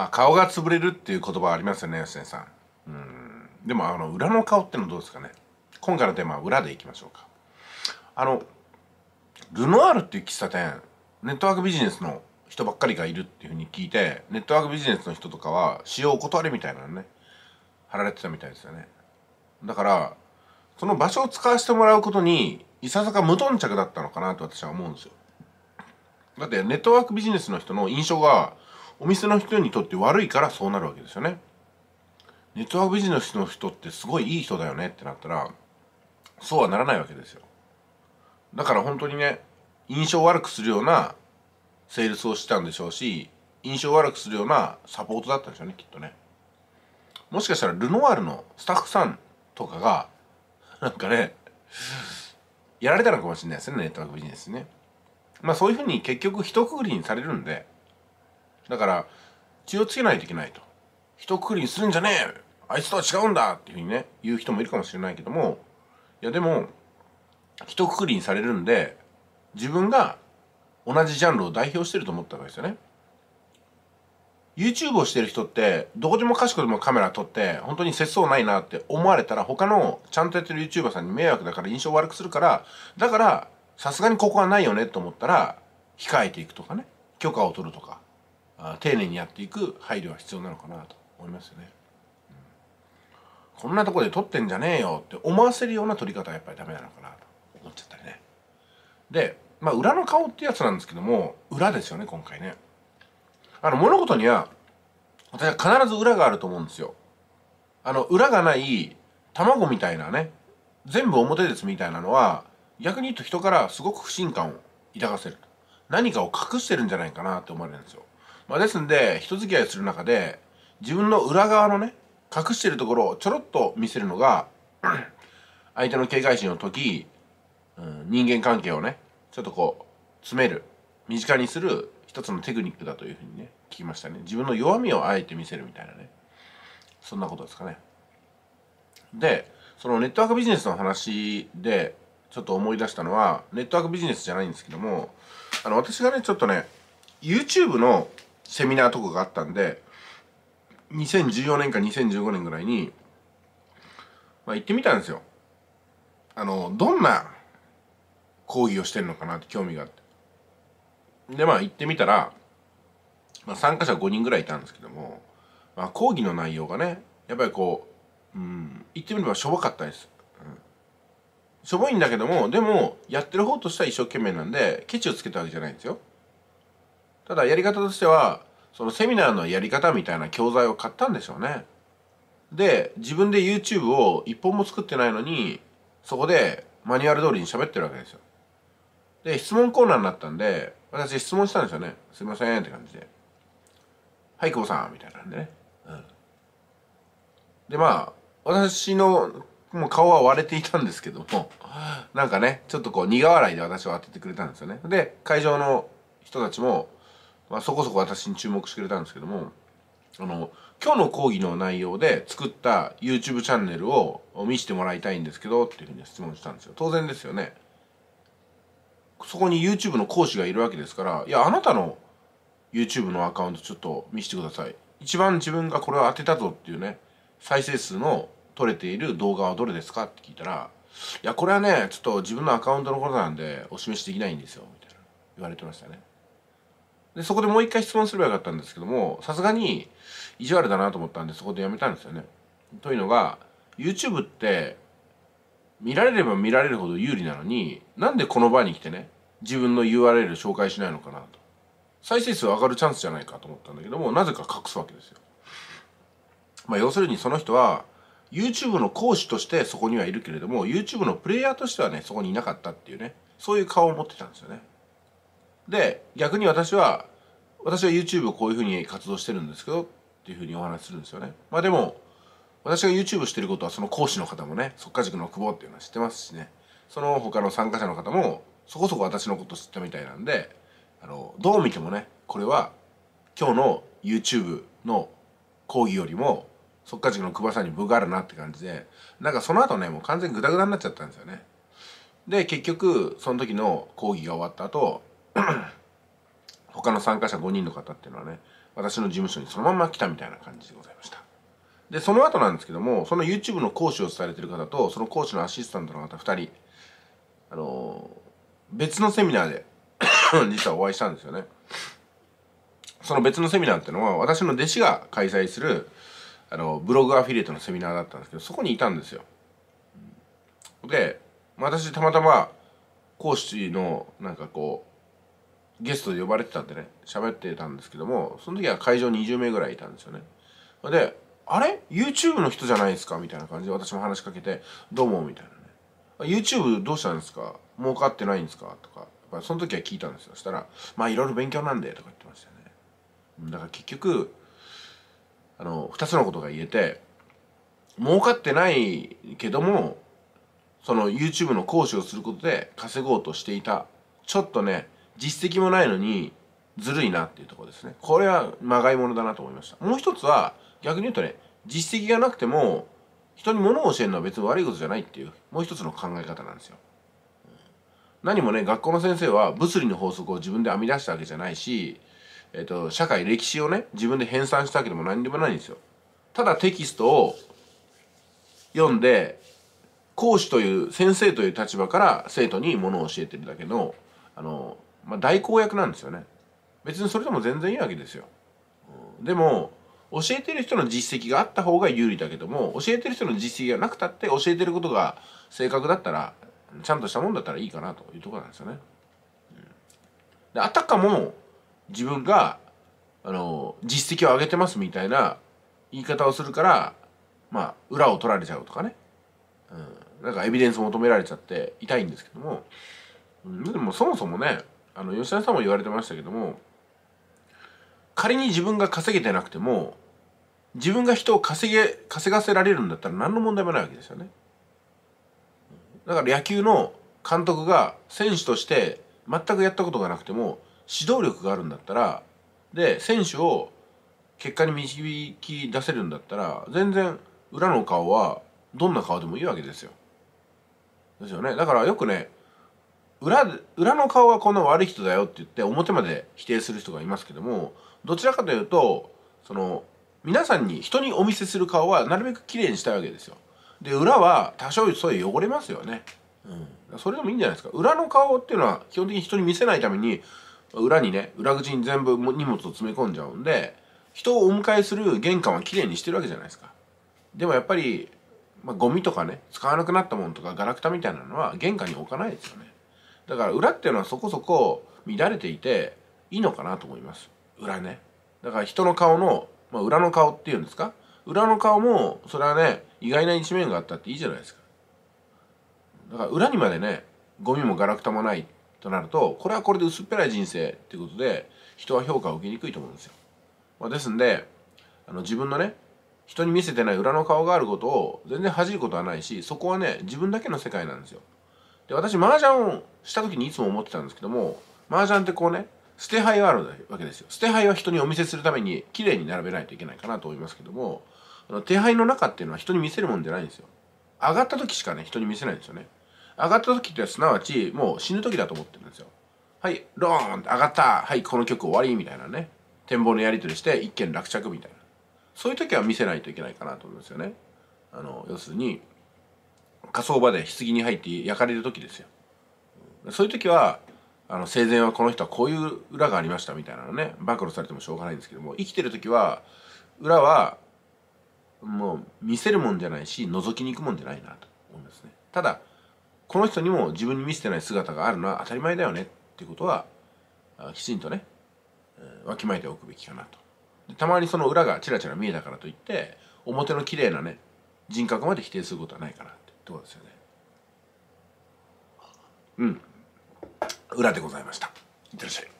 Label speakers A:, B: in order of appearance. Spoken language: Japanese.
A: まあ顔が潰れるっていう言葉ありますよね吉根さんうんでもあの裏の顔ってのはどうですかね今回のテーマは裏でいきましょうかあのルノアールっていう喫茶店ネットワークビジネスの人ばっかりがいるっていうふうに聞いてネットワークビジネスの人とかは使用お断りみたいなのね貼られてたみたいですよねだからその場所を使わせてもらうことにいささか無頓着だったのかなと私は思うんですよだってネットワークビジネスの人の印象がお店の人にとって悪いからそうなるわけですよねネットワークビジネスの人ってすごいいい人だよねってなったらそうはならないわけですよだから本当にね印象悪くするようなセールスをしたんでしょうし印象悪くするようなサポートだったんでしょうねきっとねもしかしたらルノワールのスタッフさんとかがなんかねやられたのかもしれないですねネットワークビジネスねまあそういうふうに結局一括りにされるんでだから気をつけないといけないと一括りにするんじゃねえあいつとは違うんだっていうふうにね言う人もいるかもしれないけどもいやでも一括りにされるんで自分が同じジャンルを代表してると思ったわけですよね YouTube をしてる人ってどこでもかしこでもカメラ撮って本当に節操ないなって思われたら他のちゃんとやってる YouTuber さんに迷惑だから印象悪くするからだからさすがにここはないよねと思ったら控えていくとかね許可を取るとか丁寧にやっていく配慮は必要なのかなと思いますよね。こんなとこで撮ってんじゃねえよって思わせるような撮り方はやっぱりダメなのかなと思っちゃったりね。で、まあ、裏の顔ってやつなんですけども裏ですよね今回ね。あの物事には私は必ず裏があると思うんですよ。あの裏がない卵みたいなね全部表ですみたいなのは逆に言うと人からすごく不信感を抱かせる何かを隠してるんじゃないかなって思われるんですよまあ、ですんで人付き合いする中で自分の裏側のね隠してるところをちょろっと見せるのが 相手の警戒心を解き、うん、人間関係をねちょっとこう詰める身近にする一つのテクニックだというふうにね聞きましたね自分の弱みをあえて見せるみたいなねそんなことですかねでそのネットワークビジネスの話でちょっと思い出したのはネットワークビジネスじゃないんですけどもあの私がねちょっとね YouTube のセミナーとかがあったんで2014年か2015年ぐらいに、まあ、行ってみたんですよあのどんな講義をしてるのかなって興味があってでまあ行ってみたら、まあ、参加者5人ぐらいいたんですけども、まあ、講義の内容がねやっぱりこう、うん、言ってみればしょぼかったです、うん、しょぼいんだけどもでもやってる方としては一生懸命なんでケチをつけたわけじゃないんですよただやり方としてはそのセミナーのやり方みたいな教材を買ったんでしょうねで自分で YouTube を一本も作ってないのにそこでマニュアル通りに喋ってるわけですよで質問コーナーになったんで私質問したんですよねすいませんって感じではい久保さんみたいなんでね、うん、でまあ私のもう顔は割れていたんですけどもなんかねちょっとこう苦笑いで私を当ててくれたんですよねで会場の人たちもまあ、そこそこ私に注目してくれたんですけどもあの今日の講義の内容で作った YouTube チャンネルを見せてもらいたいんですけどっていうふうに質問したんですよ当然ですよねそこに YouTube の講師がいるわけですからいやあなたの YouTube のアカウントちょっと見せてください一番自分がこれを当てたぞっていうね再生数の取れている動画はどれですかって聞いたらいやこれはねちょっと自分のアカウントのことなんでお示しできないんですよみたいな言われてましたねでそこでもう一回質問すればよかったんですけどもさすがに意地悪だなと思ったんでそこでやめたんですよね。というのが YouTube って見られれば見られるほど有利なのになんでこの場に来てね自分の URL 紹介しないのかなと再生数上がるチャンスじゃないかと思ったんだけどもなぜか隠すわけですよ。まあ、要するにその人は YouTube の講師としてそこにはいるけれども YouTube のプレイヤーとしてはねそこにいなかったっていうねそういう顔を持ってたんですよね。で逆に私は私は YouTube をこういうふうに活動してるんですけどっていうふうにお話しするんですよねまあでも私が YouTube してることはその講師の方もね即家塾の久保っていうのは知ってますしねその他の参加者の方もそこそこ私のこと知ったみたいなんであのどう見てもねこれは今日の YouTube の講義よりも即家塾の久保さんに分があるなって感じでなんかその後ねもう完全にグダグダになっちゃったんですよねで結局その時の講義が終わった後 他の参加者5人の方っていうのはね私の事務所にそのまま来たみたいな感じでございましたでその後なんですけどもその YouTube の講師をされてる方とその講師のアシスタントの方2人あの別のセミナーで 実はお会いしたんですよねその別のセミナーっていうのは私の弟子が開催するあのブログアフィリエイトのセミナーだったんですけどそこにいたんですよで私たまたま講師のなんかこうゲストで呼ばれてたんでね喋ってたんですけどもその時は会場20名ぐらいいたんですよねで「あれ ?YouTube の人じゃないですか?」みたいな感じで私も話しかけて「どうも」みたいなね「YouTube どうしたんですか儲かってないんですか?」とかその時は聞いたんですよそしたら「まあいろいろ勉強なんで」とか言ってましたねだから結局あの2つのことが言えて儲かってないけどもその YouTube の講師をすることで稼ごうとしていたちょっとね実績もないのにずるいなっていうところですねこれはまがいものだなと思いましたもう一つは逆に言うとね実績がなくても人に物を教えるのは別に悪いことじゃないっていうもう一つの考え方なんですよ何もね学校の先生は物理の法則を自分で編み出したわけじゃないし、えっと社会歴史をね自分で編纂したわけでも何でもないんですよただテキストを読んで講師という先生という立場から生徒にものを教えてるだけのあのまあ、代行役なんですよね別にそれでも全然いいわけですよ、でも教えてる人の実績があった方が有利だけども教えてる人の実績がなくたって教えてることが正確だったらちゃんとしたもんだったらいいかなというところなんですよね。であたかも自分があの実績を上げてますみたいな言い方をするからまあ裏を取られちゃうとかね、うん、なんかエビデンスを求められちゃって痛いんですけども、うん、でもそもそもねあの吉田さんも言われてましたけども仮に自分が稼げてなくても自分が人を稼げ稼がせられるんだったら何の問題もないわけですよね。だから野球の監督が選手として全くやったことがなくても指導力があるんだったらで選手を結果に導き出せるんだったら全然裏の顔はどんな顔でもいいわけですよ。ですよね。だからよくね裏裏の顔はこんな悪い人だよって言って表まで否定する人がいますけどもどちらかというとその皆さんに人にお見せする顔はなるべく綺麗にしたいわけですよで裏は多少そういう汚れますよね、うん、それでもいいんじゃないですか裏の顔っていうのは基本的に人に見せないために裏にね裏口に全部荷物を詰め込んじゃうんで人をお迎えする玄関は綺麗にしてるわけじゃないですかでもやっぱり、まあ、ゴミとかね使わなくなったものとかガラクタみたいなのは玄関に置かないですよねだから裏っていうのはそこそこ乱れていていいのかなと思います裏ねだから人の顔の、まあ、裏の顔っていうんですか裏の顔もそれはね意外な一面があったっていいじゃないですかだから裏にまでねゴミもガラクタもないとなるとこれはこれで薄っぺらい人生っていうことで人は評価を受けにくいと思うんですよ、まあ、ですんであの自分のね人に見せてない裏の顔があることを全然恥じることはないしそこはね自分だけの世界なんですよで私麻雀をした時にいつも思ってたんですけども麻雀ってこうね捨て牌があるわけですよ捨て牌は人にお見せするために綺麗に並べないといけないかなと思いますけどもあの手牌の中っていうのは人に見せるもんじゃないんですよ上がった時しかね人に見せないんですよね上がった時ってすなわちもう死ぬ時だと思ってるんですよはいローンって上がったはいこの曲終わりみたいなね展望のやり取りして一件落着みたいなそういう時は見せないといけないかなと思うんですよねあの要するに火葬場で棺に入って焼かれる時ですよそういう時はあの生前はこの人はこういう裏がありましたみたいなのね暴露されてもしょうがないんですけども生きてる時は裏はもう見せるもんじゃないし覗きに行くもんじゃないなと思いますねただこの人にも自分に見せてない姿があるのは当たり前だよねっていうことはきちんとねわきまえておくべきかなとたまにその裏がチラチラ見えたからといって表の綺麗なね人格まで否定することはないかなとうですよねうん裏でございましたいってらっしゃい